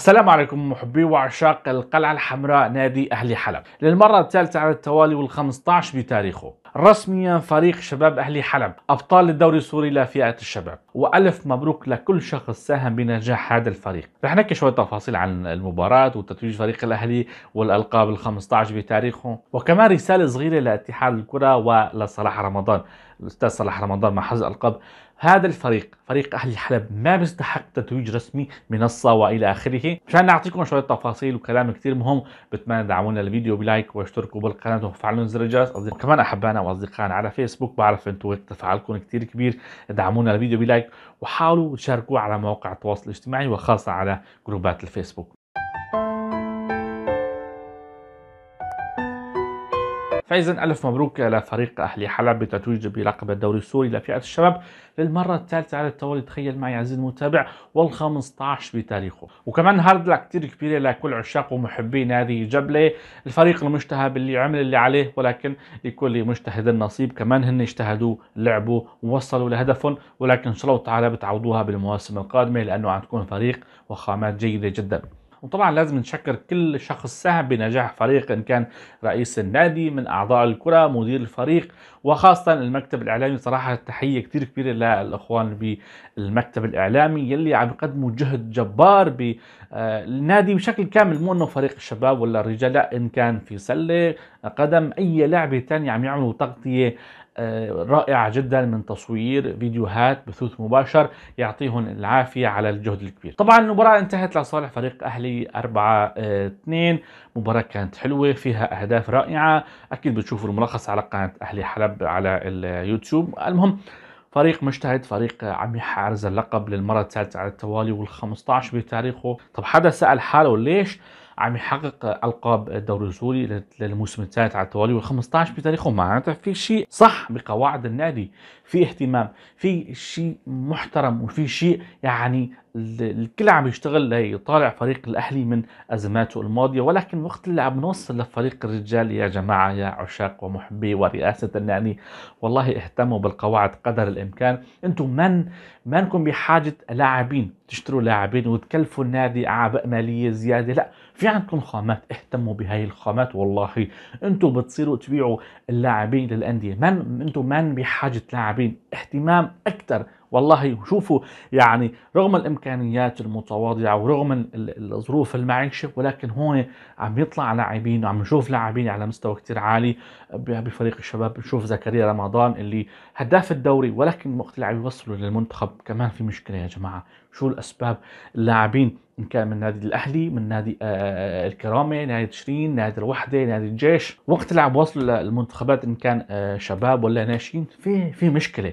السلام عليكم محبي وعشاق القلعة الحمراء نادي أهلي حلب للمرة الثالثة على التوالي وال15 بتاريخه رسميا فريق شباب أهلي حلب أبطال الدوري السوري لفئة الشباب وألف مبروك لكل شخص ساهم بنجاح هذا الفريق رح نحكي شوية تفاصيل عن المباراة وتتويج فريق الأهلي والألقاب ال15 بتاريخه وكمان رسالة صغيرة لاتحاد الكرة ولصلاح رمضان الأستاذ صلاح رمضان مع حز ألقاب هذا الفريق فريق اهل حلب ما بيستحق تتويج رسمي منصة وإلى آخره مشان نعطيكم شوية تفاصيل وكلام كثير مهم بتمنى تدعمونا الفيديو بلايك واشتركوا بالقناة وفعلوا زر الجرس كمان أحبائنا وأصدقائنا على فيسبوك بعرف أنتم تفاعلكم كثير كبير ادعمونا الفيديو بلايك وحاولوا تشاركوه على مواقع التواصل الاجتماعي وخاصة على جروبات الفيسبوك فإذا ألف مبروك لفريق أهلي حلب بتتويج بلقب الدوري السوري لفئة الشباب للمرة الثالثة على التوالي تخيل معي عزيزي المتابع وال15 بتاريخه وكمان هارد لك كتير كبيرة لكل عشاق ومحبي نادي جبلة الفريق المجتهد اللي عمل اللي عليه ولكن لكل مجتهد النصيب كمان هن اجتهدوا لعبوا ووصلوا لهدفهم ولكن إن شاء الله تعالى بتعوضوها بالمواسم القادمة لأنه عم تكون فريق وخامات جيدة جدا وطبعا لازم نشكر كل شخص ساهم بنجاح فريق ان كان رئيس النادي من اعضاء الكره مدير الفريق وخاصه المكتب الاعلامي صراحه تحيه كثير كبيره للاخوان بالمكتب الاعلامي يلي عم يقدموا جهد جبار بالنادي آه، بشكل كامل مو انه فريق الشباب ولا الرجال لا ان كان في سله قدم اي لعبه ثانيه عم يعملوا تغطيه آه، رائعة جدا من تصوير فيديوهات بثوث مباشر يعطيهم العافية على الجهد الكبير طبعا المباراة انتهت لصالح فريق أهلي 4-2 مباراة كانت حلوة فيها أهداف رائعة أكيد بتشوفوا الملخص على قناة أهلي حلب على اليوتيوب المهم فريق مجتهد فريق عم يحرز اللقب للمرة الثالثة على التوالي وال15 بتاريخه طب حدا سأل حاله ليش عم يحقق القاب الدوري السوري للموسم الثالث على التوالي وال15 بتاريخه معناتها في شيء صح بقواعد النادي في اهتمام في شيء محترم وفي شيء يعني الكل عم يشتغل ليطالع فريق الاهلي من ازماته الماضيه ولكن وقت اللي عم نوصل لفريق الرجال يا جماعه يا عشاق ومحبي ورئاسه النادي والله اهتموا بالقواعد قدر الامكان انتم من منكم بحاجه لاعبين تشتروا لاعبين وتكلفوا النادي اعباء ماليه زياده لا في عندكم خامات اهتموا بهاي الخامات والله انتم بتصيروا تبيعوا اللاعبين للانديه ما انتم ما بحاجه لاعبين اهتمام اكثر والله شوفوا يعني رغم الامكانيات المتواضعه ورغم الظروف المعيشه ولكن هون عم يطلع لاعبين وعم نشوف لاعبين على مستوى كتير عالي بفريق الشباب بنشوف زكريا رمضان اللي هداف الدوري ولكن وقت اللي عم يوصلوا للمنتخب كمان في مشكله يا جماعه شو الاسباب اللاعبين ان كان من نادي الاهلي من نادي آه, آه، الكرامه نادي تشرين نادي الوحده نادي الجيش وقت اللي عم وصلوا للمنتخبات ان كان آه شباب ولا ناشئين في في مشكله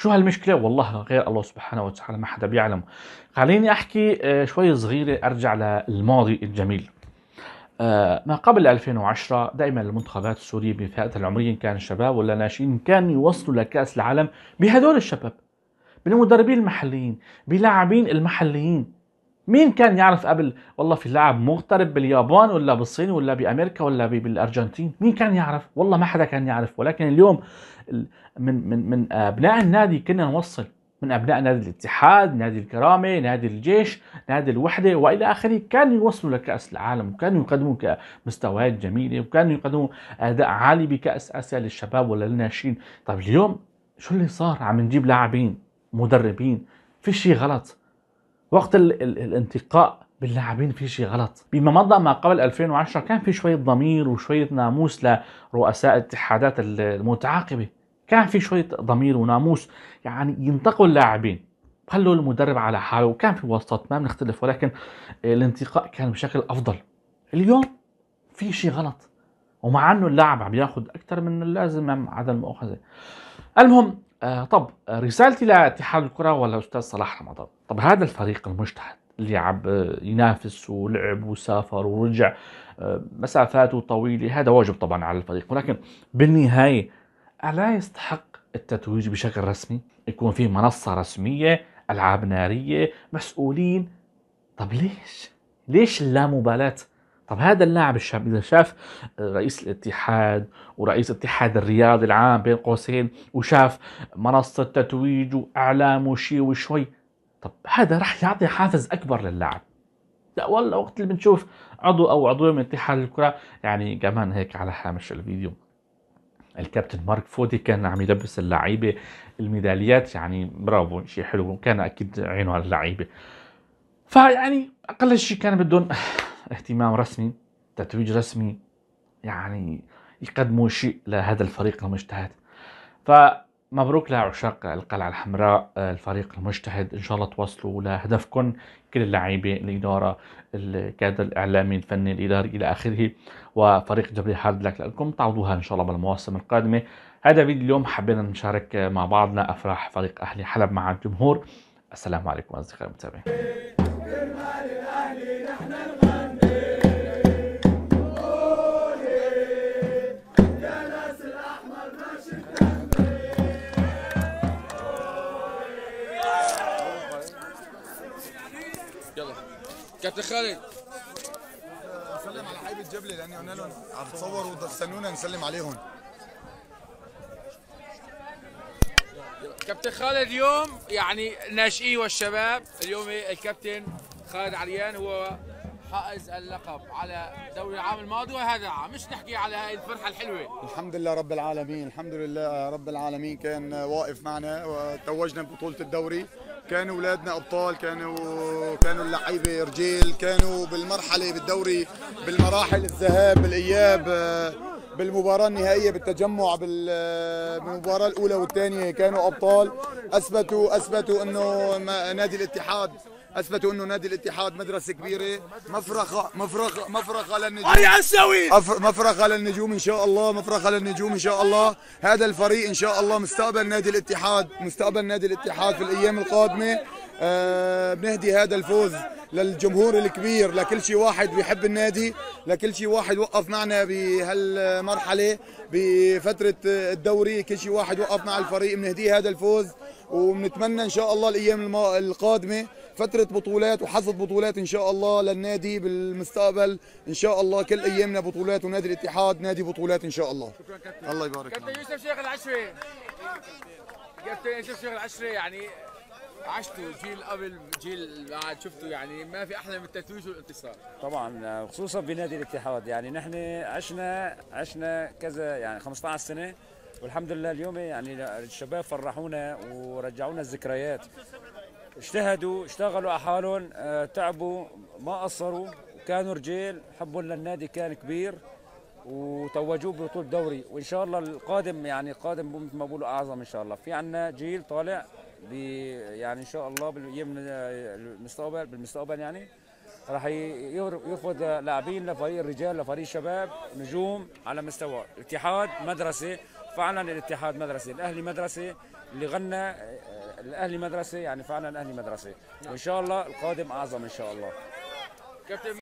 شو هالمشكله والله غير الله سبحانه وتعالى ما حدا بيعلم خليني احكي آه، شوي صغيره ارجع للماضي الجميل آه، ما قبل 2010 دائما المنتخبات السوريه بفئاتها العمريه كان الشباب ولا ناشئين كانوا يوصلوا لكاس العالم بهدول الشباب بالمدربين المحليين بلاعبين المحليين مين كان يعرف قبل والله في لاعب مغترب باليابان ولا بالصين ولا بامريكا ولا بالارجنتين مين كان يعرف والله ما حدا كان يعرف ولكن اليوم من من من ابناء النادي كنا نوصل من ابناء نادي الاتحاد، نادي الكرامه، نادي الجيش، نادي الوحده والى اخره، كانوا يوصلوا لكاس العالم وكانوا يقدموا كمستويات جميله وكانوا يقدموا اداء عالي بكاس اسيا للشباب ولا للناشئين، طيب اليوم شو اللي صار؟ عم نجيب لاعبين، مدربين، في شيء غلط، وقت ال ال الانتقاء باللاعبين في شيء غلط بما مضى ما قبل 2010 كان في شوية ضمير وشوية ناموس لرؤساء الاتحادات المتعاقبة كان في شوية ضمير وناموس يعني ينتقوا اللاعبين خلوا المدرب على حاله وكان في وسط ما بنختلف ولكن الانتقاء كان بشكل أفضل اليوم في شيء غلط ومع انه اللاعب عم ياخذ اكثر من اللازم عدم مؤاخذه المهم آه طب رسالتي لاتحاد الكره ولا استاذ صلاح رمضان طب هذا الفريق المجتهد اللي عم آه، ينافس ولعب وسافر ورجع آه، مسافاته طويله هذا واجب طبعا على الفريق ولكن بالنهايه الا يستحق التتويج بشكل رسمي يكون في منصه رسميه العاب ناريه مسؤولين طب ليش ليش اللامبالاه طب هذا اللاعب الشاب اذا شاف رئيس الاتحاد ورئيس اتحاد الرياضي العام بين قوسين وشاف منصه تتويج واعلام وشي وشوي طب هذا راح يعطي حافز اكبر للاعب لا والله وقت اللي بنشوف عضو او عضوين من اتحاد الكره يعني كمان هيك على هامش الفيديو الكابتن مارك فودي كان عم يلبس اللعيبه الميداليات يعني برافو شيء حلو كان اكيد عينه على اللعيبه فيعني اقل شيء كان بدهم اهتمام رسمي تتويج رسمي يعني يقدموا شيء لهذا الفريق المجتهد فمبروك لعشاق القلعة الحمراء آه، الفريق المجتهد إن شاء الله توصلوا لهدفكم كل اللعيبة الإدارة الكادر الإعلامي الفني الإداري إلى آخره وفريق جبري هارد لك لكم تعوضوها إن شاء الله بالمواسم القادمة هذا فيديو اليوم حبينا نشارك مع بعضنا أفراح فريق أهلي حلب مع الجمهور السلام عليكم أصدقائي المتابعين كابتن خالد سلم على حبيب الجبل قلنا لهم عم تصوروا واستنونا نسلم عليهم كابتن خالد اليوم يعني الناشئين والشباب اليوم الكابتن خالد عريان هو حائز اللقب على دوري العام الماضي وهذا العام مش نحكي على هاي الفرحة الحلوة الحمد لله رب العالمين الحمد لله رب العالمين كان واقف معنا وتوجنا ببطولة الدوري كانوا اولادنا ابطال كانوا كانوا اللعيبه رجال كانوا بالمرحله بالدوري بالمراحل الذهاب بالاياب آه، بالمباراه النهائيه بالتجمع آه، بالمباراه الاولى والثانيه كانوا ابطال اثبتوا اثبتوا انه نادي الاتحاد اثبتوا انه نادي الاتحاد مدرسه كبيره مفرخه مفرخه مفرخه للنجوم هيا نسوي مفرخه للنجوم ان شاء الله مفرخه للنجوم ان شاء الله هذا الفريق ان شاء الله مستقبل نادي الاتحاد مستقبل نادي الاتحاد في الايام القادمه آه بنهدي هذا الفوز للجمهور الكبير لكل شيء واحد بيحب النادي لكل شيء واحد وقف معنا بهالمرحله بفتره الدوري كل شيء واحد وقف مع الفريق بنهديه هذا الفوز وبنتمنى ان شاء الله الايام القادمه فتره بطولات وحصد بطولات ان شاء الله للنادي بالمستقبل ان شاء الله كل ايامنا بطولات ونادي الاتحاد نادي بطولات ان شاء الله شكرا كابتن الله يبارك كابتن يوسف شيخ العشري كابتن يوسف شيخ العشري يعني عشتوا جيل قبل جيل بعد شفته يعني ما في احلى من التتويج والانتصار طبعا خصوصا بنادي الاتحاد يعني نحن عشنا عشنا كذا يعني 15 سنه والحمد لله اليوم يعني الشباب فرحونا ورجعونا الذكريات اجتهدوا اشتغلوا على حالهم آه، تعبوا ما قصروا كانوا رجال حبهم للنادي كان كبير وتوجوه ببطوله دوري وان شاء الله القادم يعني قادم مثل ما بقولوا اعظم ان شاء الله في عندنا جيل طالع يعني ان شاء الله بالمستقبل المستقبل بالمستقبل يعني راح يرفض لاعبين لفريق الرجال لفريق الشباب نجوم على مستوى الاتحاد مدرسه فعلا الاتحاد مدرسه الاهلي مدرسه اللي غنى الاهلي مدرسه يعني فعلا الاهلي مدرسه نعم. وان شاء الله القادم اعظم ان شاء الله